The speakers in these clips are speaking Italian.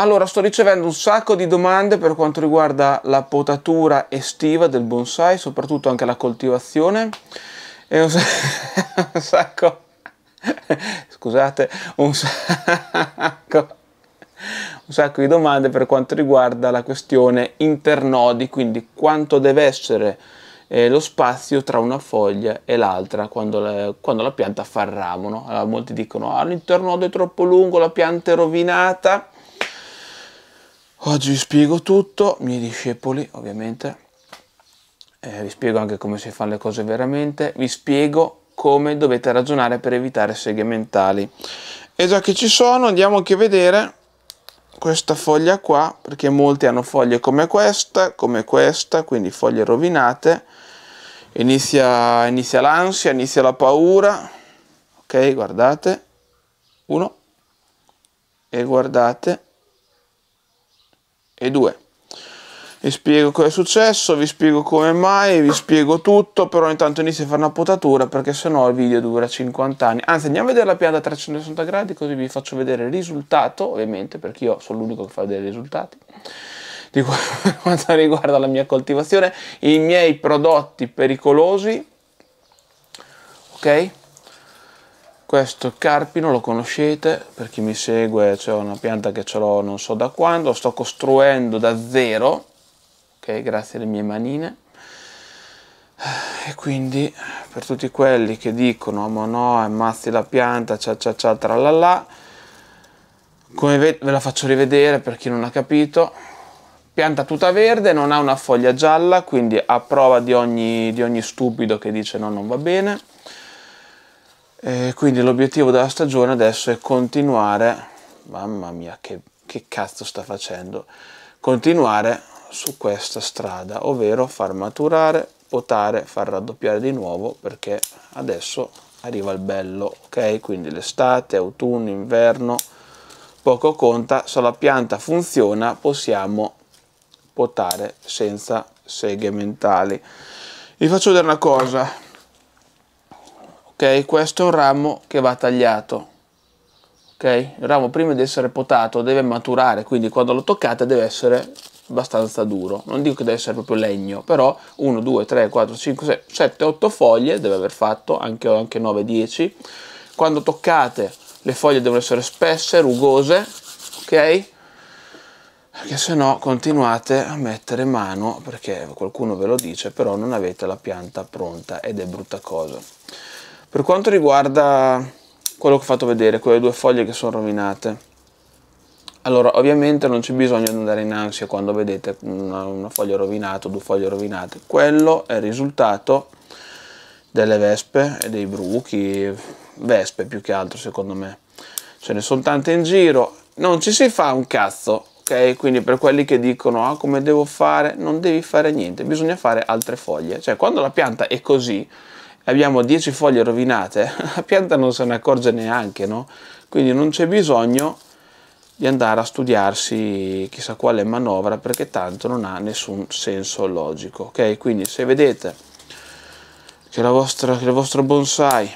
Allora, sto ricevendo un sacco di domande per quanto riguarda la potatura estiva del bonsai, soprattutto anche la coltivazione. E un sacco... Scusate, un sacco... Un sacco di domande per quanto riguarda la questione internodi, quindi quanto deve essere eh, lo spazio tra una foglia e l'altra quando, le, quando la pianta fa il ramo. No? Allora, molti dicono, ah, l'internodo è troppo lungo, la pianta è rovinata Oggi vi spiego tutto, miei discepoli ovviamente, eh, vi spiego anche come si fanno le cose veramente, vi spiego come dovete ragionare per evitare seghe mentali. E già che ci sono andiamo anche a vedere questa foglia qua, perché molti hanno foglie come questa, come questa, quindi foglie rovinate, inizia, inizia l'ansia, inizia la paura, ok guardate, uno, e guardate, e 2 vi spiego cosa è successo, vi spiego come mai, vi spiego tutto, però intanto inizio a fare una potatura perché sennò il video dura 50 anni. Anzi, andiamo a vedere la pianta a 360 gradi così vi faccio vedere il risultato, ovviamente, perché io sono l'unico che fa vedere i risultati. Di quanto riguarda la mia coltivazione, i miei prodotti pericolosi, ok? questo carpino lo conoscete per chi mi segue c'è una pianta che ce l'ho non so da quando sto costruendo da zero ok grazie alle mie manine e quindi per tutti quelli che dicono ma no ammazzi la pianta cia cia cia tralala come ve la faccio rivedere per chi non ha capito pianta tutta verde non ha una foglia gialla quindi a prova di ogni, di ogni stupido che dice no non va bene e quindi l'obiettivo della stagione adesso è continuare, mamma mia che, che cazzo sta facendo, continuare su questa strada, ovvero far maturare, potare, far raddoppiare di nuovo perché adesso arriva il bello, ok? Quindi l'estate, autunno, inverno, poco conta, se la pianta funziona possiamo potare senza seghe mentali. Vi faccio vedere una cosa, ok questo è un ramo che va tagliato ok il ramo prima di essere potato deve maturare quindi quando lo toccate deve essere abbastanza duro non dico che deve essere proprio legno però 1 2 3 4 5 6 7 8 foglie deve aver fatto anche, anche 9 10 quando toccate le foglie devono essere spesse rugose ok perché se no continuate a mettere mano perché qualcuno ve lo dice però non avete la pianta pronta ed è brutta cosa per quanto riguarda quello che ho fatto vedere, quelle due foglie che sono rovinate, allora ovviamente non c'è bisogno di andare in ansia quando vedete una, una foglia rovinata o due foglie rovinate, quello è il risultato delle vespe e dei bruchi, vespe più che altro secondo me, ce ne sono tante in giro, non ci si fa un cazzo, ok? Quindi per quelli che dicono ah come devo fare, non devi fare niente, bisogna fare altre foglie, cioè quando la pianta è così, abbiamo 10 foglie rovinate, la pianta non se ne accorge neanche, no? Quindi non c'è bisogno di andare a studiarsi chissà quale manovra perché tanto non ha nessun senso logico, ok? Quindi se vedete che, vostra, che il vostro bonsai...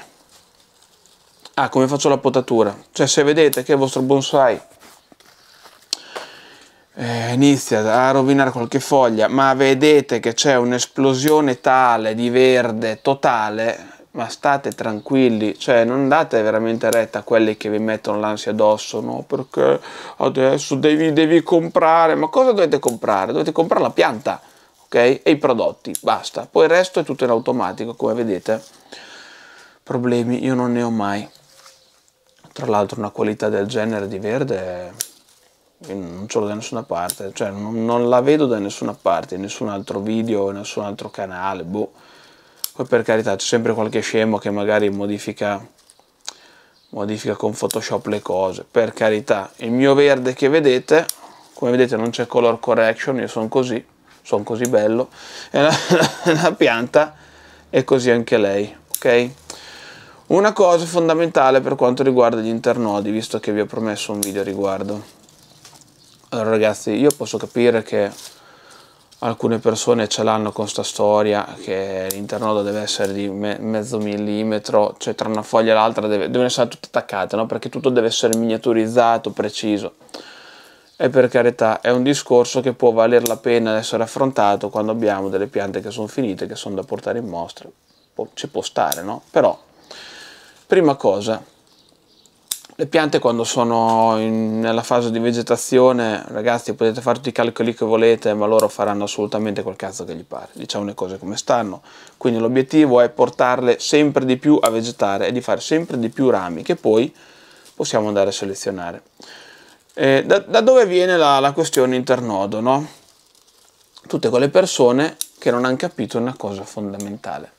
Ah, come faccio la potatura? Cioè se vedete che il vostro bonsai eh, inizia a rovinare qualche foglia, ma vedete che c'è un'esplosione tale di verde totale, ma state tranquilli, cioè non date veramente retta a quelli che vi mettono l'ansia addosso, no? Perché adesso devi, devi comprare, ma cosa dovete comprare? Dovete comprare la pianta, ok? E i prodotti, basta. Poi il resto è tutto in automatico, come vedete. Problemi io non ne ho mai. Tra l'altro una qualità del genere di verde non ce l'ho da nessuna parte, cioè non, non, la vedo da nessuna parte, in nessun altro video, in nessun altro canale, boh. Poi per carità c'è sempre qualche scemo che magari modifica, modifica con Photoshop le cose, per carità. Il mio verde che vedete, come vedete non c'è color correction, io sono così, sono così bello, è una, una pianta e così anche lei, ok? Una cosa fondamentale per quanto riguarda gli internodi, visto che vi ho promesso un video a riguardo allora, ragazzi, io posso capire che alcune persone ce l'hanno con sta storia che l'internodo deve essere di me mezzo millimetro, cioè tra una foglia e l'altra deve, devono essere tutte attaccate, no? perché tutto deve essere miniaturizzato, preciso. E per carità, è un discorso che può valer la pena essere affrontato quando abbiamo delle piante che sono finite, che sono da portare in mostra. Ci può stare, no? Però, prima cosa, le piante quando sono in, nella fase di vegetazione, ragazzi potete fare tutti i calcoli che volete, ma loro faranno assolutamente quel cazzo che gli pare, diciamo le cose come stanno. Quindi l'obiettivo è portarle sempre di più a vegetare e di fare sempre di più rami che poi possiamo andare a selezionare. Eh, da, da, dove viene la, la questione internodo? No? Tutte quelle persone che non hanno capito una cosa fondamentale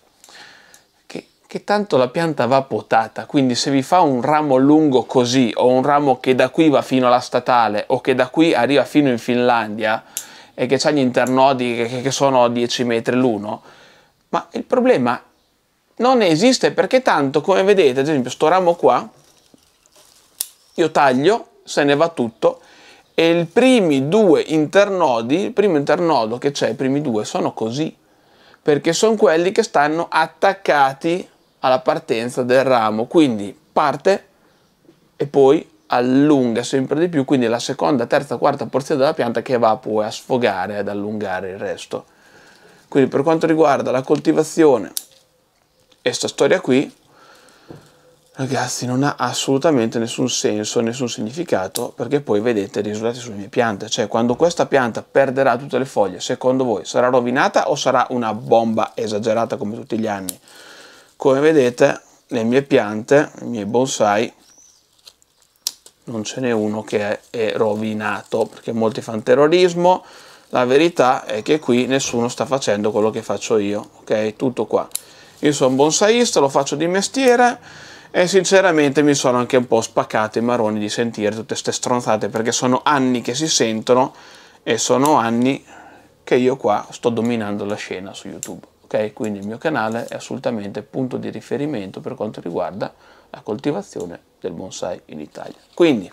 che tanto la pianta va potata, quindi se vi fa un ramo lungo così o un ramo che da qui va fino alla statale o che da qui arriva fino in Finlandia e che ha gli internodi che, che sono 10 metri l'uno, ma il problema non esiste perché tanto come vedete ad esempio sto ramo qua io taglio se ne va tutto e i primi due internodi il primo internodo che c'è i primi due sono così perché sono quelli che stanno attaccati alla partenza del ramo, quindi parte e poi allunga sempre di più, quindi la seconda, terza, quarta porzione della pianta che va poi a sfogare, ad allungare il resto. Quindi per quanto riguarda la coltivazione questa storia qui, ragazzi non ha assolutamente nessun senso, nessun significato, perché poi vedete i risultati sulle mie piante, cioè quando questa pianta perderà tutte le foglie, secondo voi sarà rovinata o sarà una bomba esagerata come tutti gli anni? come vedete le mie piante, i miei bonsai, non ce n'è uno che è, rovinato, perché molti fanno terrorismo, la verità è che qui nessuno sta facendo quello che faccio io, ok? Tutto qua. Io sono bonsaista, lo faccio di mestiere e sinceramente mi sono anche un po' spaccato i maroni di sentire tutte queste stronzate, perché sono anni che si sentono e sono anni che io qua sto dominando la scena su YouTube. Quindi il mio canale è assolutamente punto di riferimento per quanto riguarda la coltivazione del bonsai in Italia. Quindi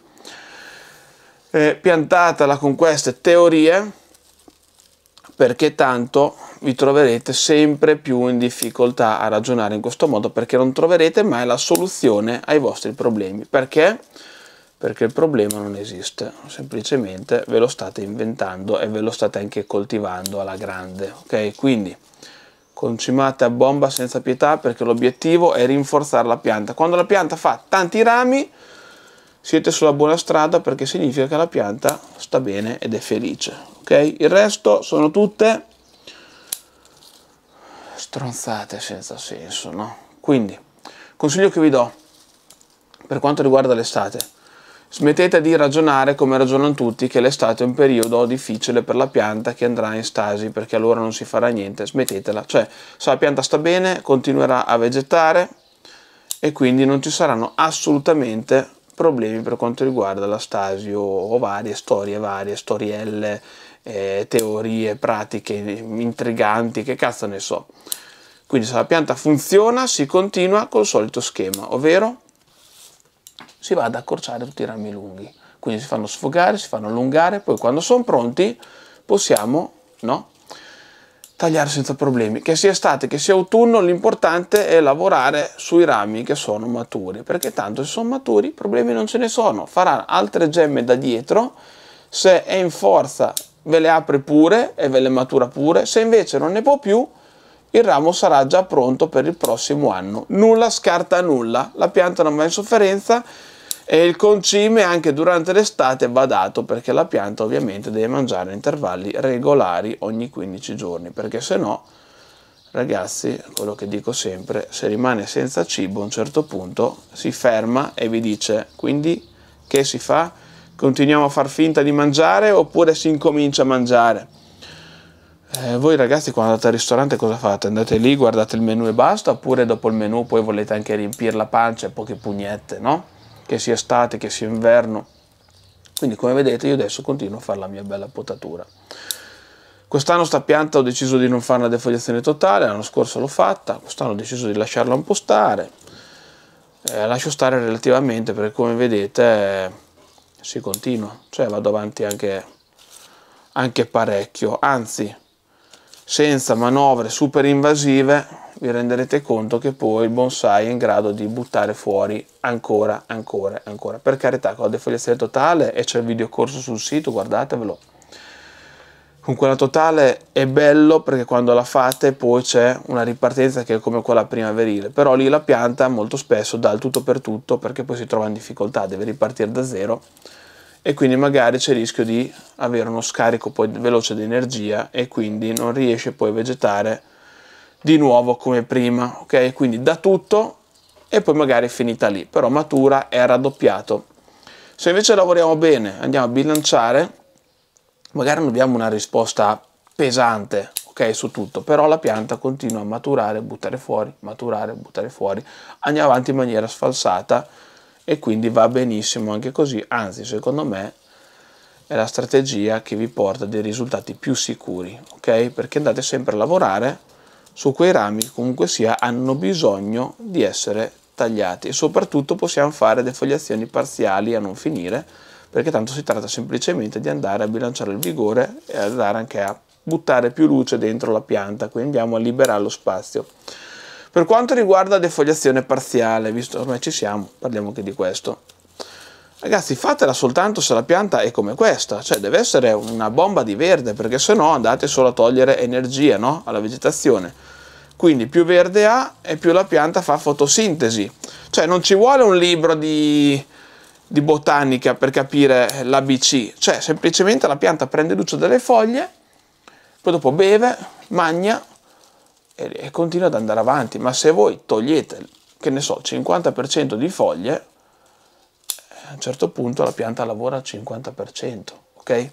eh, piantatela con queste teorie perché tanto vi troverete sempre più in difficoltà a ragionare in questo modo perché non troverete mai la soluzione ai vostri problemi. Perché? Perché il problema non esiste, semplicemente ve lo state inventando e ve lo state anche coltivando alla grande, ok? Quindi concimate a bomba senza pietà perché l'obiettivo è rinforzare la pianta. Quando la pianta fa tanti rami siete sulla buona strada perché significa che la pianta sta bene ed è felice. Okay? Il resto sono tutte stronzate senza senso. No? Quindi, consiglio che vi do per quanto riguarda l'estate Smettete di ragionare come ragionano tutti che l'estate è un periodo difficile per la pianta che andrà in stasi perché allora non si farà niente, smettetela. Cioè, se la pianta sta bene, continuerà a vegetare e quindi non ci saranno assolutamente problemi per quanto riguarda la stasi o, varie storie varie, storielle, eh, teorie, pratiche intriganti, che cazzo ne so. Quindi se la pianta funziona si continua col solito schema, ovvero si va ad accorciare tutti i rami lunghi. Quindi si fanno sfogare, si fanno allungare, poi quando sono pronti possiamo no, tagliare senza problemi. Che sia estate, che sia autunno, l'importante è lavorare sui rami che sono maturi, perché tanto se sono maturi problemi non ce ne sono. Farà altre gemme da dietro, se è in forza ve le apre pure e ve le matura pure, se invece non ne può più, il ramo sarà già pronto per il prossimo anno. Nulla scarta nulla, la pianta non va in sofferenza, e il concime anche durante l'estate va dato perché la pianta ovviamente deve mangiare a intervalli regolari ogni 15 giorni perché se no ragazzi quello che dico sempre se rimane senza cibo a un certo punto si ferma e vi dice quindi che si fa? Continuiamo a far finta di mangiare oppure si incomincia a mangiare? Eh, voi ragazzi quando andate al ristorante cosa fate? Andate lì, guardate il menù e basta oppure dopo il menù poi volete anche riempire la pancia e poche pugnette, no? che sia estate, che sia inverno. Quindi come vedete io adesso continuo a fare la mia bella potatura. Quest'anno sta pianta ho deciso di non fare una defogliazione totale, l'anno scorso l'ho fatta, quest'anno ho deciso di lasciarla un po' stare. Eh, lascio stare relativamente perché come vedete eh, si continua, cioè vado avanti anche, anche parecchio, anzi senza manovre super invasive vi renderete conto che poi il bonsai è in grado di buttare fuori ancora, ancora, ancora. Per carità, con la defogliazione totale e c'è il video corso sul sito, guardatevelo. Con quella totale è bello perché quando la fate poi c'è una ripartenza che è come quella primaverile, però lì la pianta molto spesso dà il tutto per tutto perché poi si trova in difficoltà, deve ripartire da zero e quindi magari c'è il rischio di avere uno scarico poi veloce di energia e quindi non riesce poi a vegetare di nuovo come prima, ok? Quindi da tutto e poi magari è finita lì, però matura è raddoppiato. Se invece lavoriamo bene, andiamo a bilanciare, magari non abbiamo una risposta pesante, ok, su tutto, però la pianta continua a maturare, buttare fuori, maturare, buttare fuori, andiamo avanti in maniera sfalsata e quindi va benissimo anche così, anzi secondo me è la strategia che vi porta dei risultati più sicuri, ok? Perché andate sempre a lavorare su quei rami che comunque sia hanno bisogno di essere tagliati e soprattutto possiamo fare defogliazioni parziali a non finire perché tanto si tratta semplicemente di andare a bilanciare il vigore e andare anche a buttare più luce dentro la pianta quindi andiamo a liberare lo spazio per quanto riguarda defogliazione parziale visto ormai ci siamo parliamo anche di questo Ragazzi, fatela soltanto se la pianta è come questa, cioè deve essere una bomba di verde, perché se no andate solo a togliere energia no? alla vegetazione. Quindi più verde ha e più la pianta fa fotosintesi. Cioè non ci vuole un libro di, di botanica per capire l'ABC, cioè semplicemente la pianta prende luce dalle foglie, poi dopo beve, magna e, e continua ad andare avanti. Ma se voi togliete, che ne so, 50% di foglie, a un certo punto la pianta lavora al 50%, ok?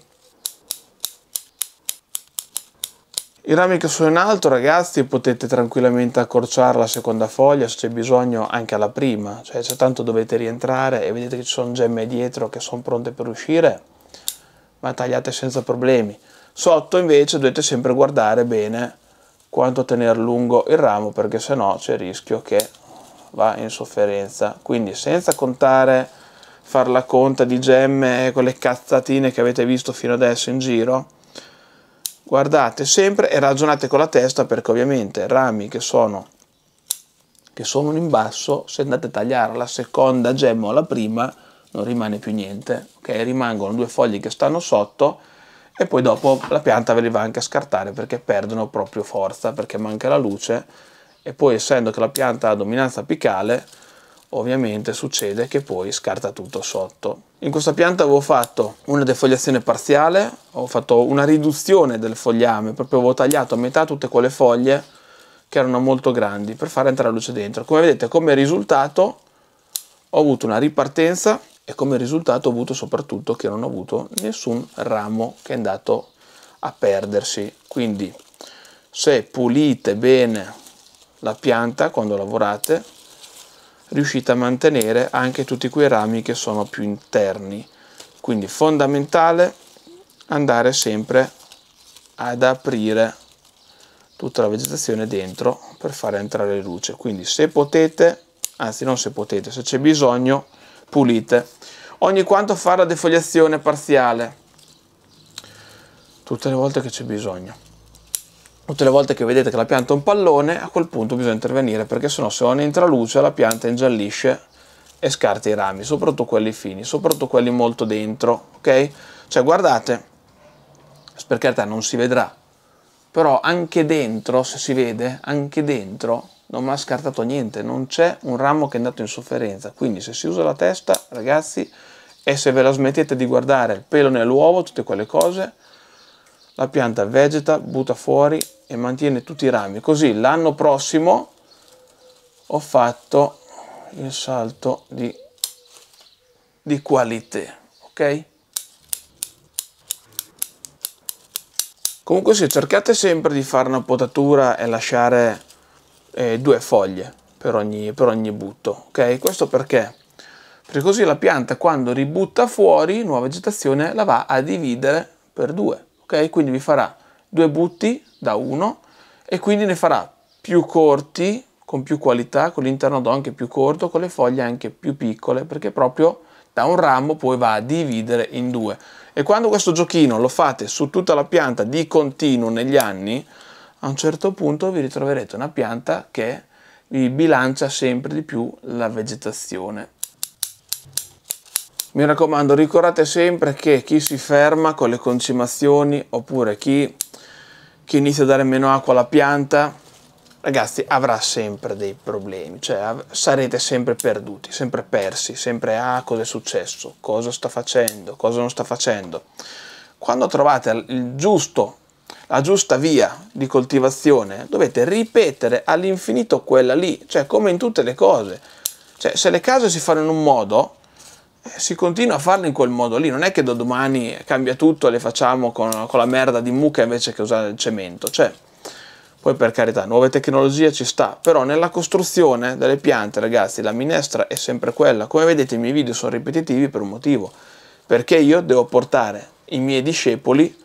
I rami che sono in alto ragazzi potete tranquillamente accorciare la seconda foglia se c'è bisogno anche alla prima, cioè se tanto dovete rientrare e vedete che ci sono gemme dietro che sono pronte per uscire, ma tagliate senza problemi. Sotto invece dovete sempre guardare bene quanto tenere lungo il ramo perché sennò c'è il rischio che va in sofferenza, quindi senza contare far la conta di gemme con le cazzatine che avete visto fino adesso in giro guardate sempre e ragionate con la testa perché ovviamente rami che sono che sono in basso se andate a tagliare la seconda gemma o la prima non rimane più niente ok rimangono due foglie che stanno sotto e poi dopo la pianta ve li va anche a scartare perché perdono proprio forza perché manca la luce e poi essendo che la pianta ha dominanza apicale ovviamente succede che poi scarta tutto sotto. In questa pianta avevo fatto una defogliazione parziale, ho fatto una riduzione del fogliame, proprio avevo tagliato a metà tutte quelle foglie che erano molto grandi per far entrare la luce dentro. Come vedete come risultato ho avuto una ripartenza e come risultato ho avuto soprattutto che non ho avuto nessun ramo che è andato a perdersi. Quindi se pulite bene la pianta quando lavorate riuscite a mantenere anche tutti quei rami che sono più interni quindi fondamentale andare sempre ad aprire tutta la vegetazione dentro per fare entrare luce quindi se potete anzi non se potete se c'è bisogno pulite ogni quanto fare la defoliazione parziale tutte le volte che c'è bisogno tutte le volte che vedete che la pianta è un pallone, a quel punto bisogna intervenire perché sennò se non entra luce la pianta ingiallisce e scarta i rami, soprattutto quelli fini, soprattutto quelli molto dentro, ok? Cioè guardate, per carità non si vedrà, però anche dentro, se si vede, anche dentro non mi ha scartato niente, non c'è un ramo che è andato in sofferenza, quindi se si usa la testa, ragazzi, e se ve la smettete di guardare il pelo nell'uovo, tutte quelle cose, la pianta vegeta, butta fuori e mantiene tutti i rami. Così l'anno prossimo ho fatto il salto di, di qualità, ok? Comunque sì, cercate sempre di fare una potatura e lasciare eh, due foglie per ogni, per ogni butto, ok? Questo perché? Perché così la pianta quando ributta fuori nuova vegetazione la va a dividere per due ok? Quindi vi farà due butti da 1 e quindi ne farà più corti, con più qualità, con l'interno anche più corto, con le foglie anche più piccole, perché proprio da un ramo poi va a dividere in due. E quando questo giochino lo fate su tutta la pianta di continuo negli anni, a un certo punto vi ritroverete una pianta che vi bilancia sempre di più la vegetazione. Mi raccomando, ricordate sempre che chi si ferma con le concimazioni oppure chi, chi inizia a dare meno acqua alla pianta, ragazzi, avrà sempre dei problemi, cioè sarete sempre perduti, sempre persi, sempre ah, cosa è successo, cosa sta facendo, cosa non sta facendo. Quando trovate il giusto la giusta via di coltivazione, dovete ripetere all'infinito quella lì, cioè come in tutte le cose. Cioè, se le case si fanno in un modo, si continua a farlo in quel modo lì, non è che da domani cambia tutto e le facciamo con, con la merda di mucca invece che usare il cemento, cioè poi per carità, nuove tecnologie ci sta, però nella costruzione delle piante ragazzi la minestra è sempre quella, come vedete i miei video sono ripetitivi per un motivo, perché io devo portare i miei discepoli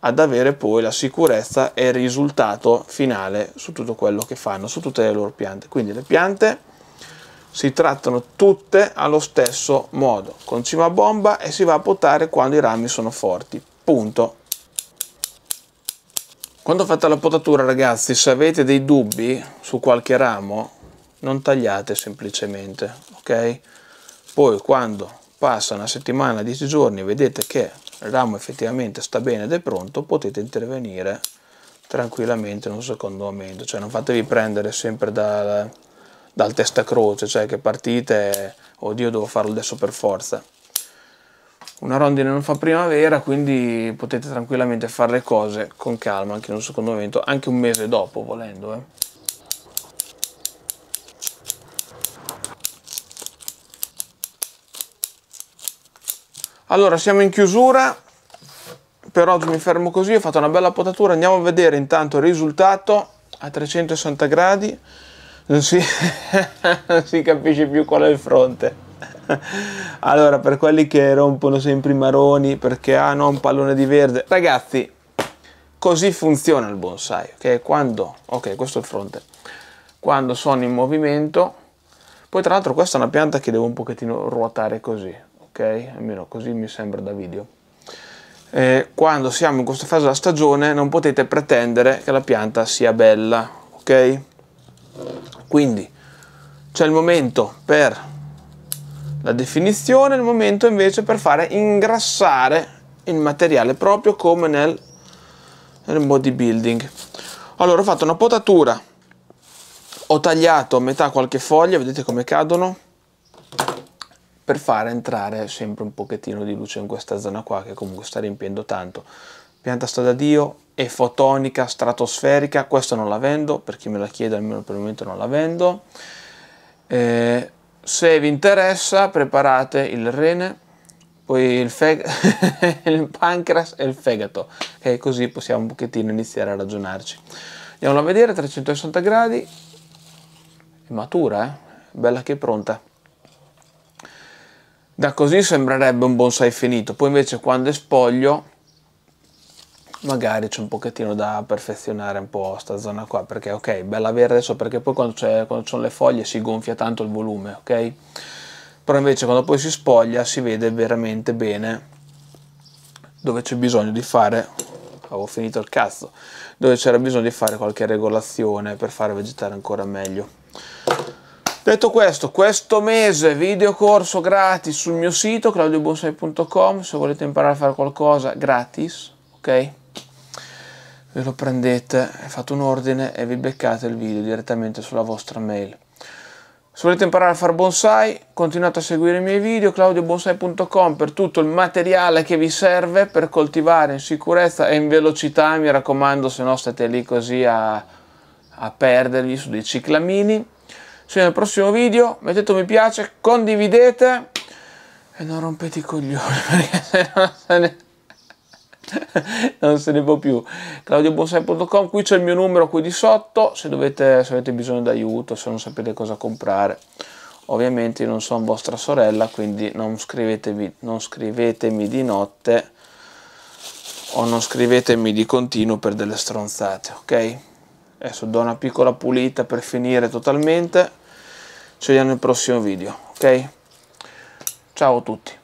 ad avere poi la sicurezza e il risultato finale su tutto quello che fanno, su tutte le loro piante, quindi le piante si trattano tutte allo stesso modo, con cima bomba e si va a potare quando i rami sono forti. Punto. Quando fate la potatura ragazzi, se avete dei dubbi su qualche ramo, non tagliate semplicemente, ok? Poi quando passa una settimana, 10 giorni, vedete che il ramo effettivamente sta bene ed è pronto, potete intervenire tranquillamente in un secondo momento, cioè non fatevi prendere sempre dal dal testa croce, cioè che partite, oddio devo farlo adesso per forza. Una rondine non fa primavera, quindi potete tranquillamente fare le cose con calma anche in un secondo momento, anche un mese dopo volendo. Eh. Allora, siamo in chiusura, per oggi mi fermo così, ho fatto una bella potatura, andiamo a vedere intanto il risultato a 360 gradi non si, non si capisce più qual è il fronte. Allora, per quelli che rompono sempre i maroni perché hanno un pallone di verde, ragazzi, così funziona il bonsai, ok? Quando, ok, questo è il fronte, quando sono in movimento, poi tra l'altro questa è una pianta che devo un pochettino ruotare così, ok? Almeno così mi sembra da video. Eh, quando siamo in questa fase della stagione non potete pretendere che la pianta sia bella, ok? Quindi c'è il momento per la definizione, il momento invece per fare ingrassare il materiale proprio come nel, nel bodybuilding. Allora ho fatto una potatura, ho tagliato a metà qualche foglia, vedete come cadono? per fare entrare sempre un pochettino di luce in questa zona qua che comunque sta riempiendo tanto pianta sta da Dio, è fotonica stratosferica, questo non la vendo, per chi me la chiede almeno per il momento non la vendo. Eh, se vi interessa preparate il rene, poi il, il pancreas e il fegato, e così possiamo un pochettino iniziare a ragionarci. Andiamo a vedere, 360 gradi, è matura, eh? bella che è pronta. Da così sembrerebbe un bonsai finito, poi invece quando è spoglio magari c'è un pochettino da perfezionare un po' sta zona qua perché ok bella verde adesso perché poi quando, quando sono le foglie si gonfia tanto il volume ok però invece quando poi si spoglia si vede veramente bene dove c'è bisogno di fare avevo finito il cazzo dove c'era bisogno di fare qualche regolazione per far vegetare ancora meglio detto questo questo mese video corso gratis sul mio sito claudiobonsai.com se volete imparare a fare qualcosa gratis ok ve lo prendete, fate un ordine e vi beccate il video direttamente sulla vostra mail. Se volete imparare a fare bonsai, continuate a seguire i miei video, claudiobonsai.com per tutto il materiale che vi serve per coltivare in sicurezza e in velocità, mi raccomando, se no state lì così a, a perdervi su dei ciclamini. Ci vediamo nel prossimo video, mettete un mi piace, condividete e non rompete i coglioni perché se no se ne... non se ne può più. ClaudioBonsai.com, qui c'è il mio numero qui di sotto, se, dovete, se avete bisogno d'aiuto, se non sapete cosa comprare. Ovviamente io non sono vostra sorella, quindi non scrivetemi, non scrivetemi di notte o non scrivetemi di continuo per delle stronzate, ok? Adesso do una piccola pulita per finire totalmente. Ci vediamo nel prossimo video, ok? Ciao a tutti.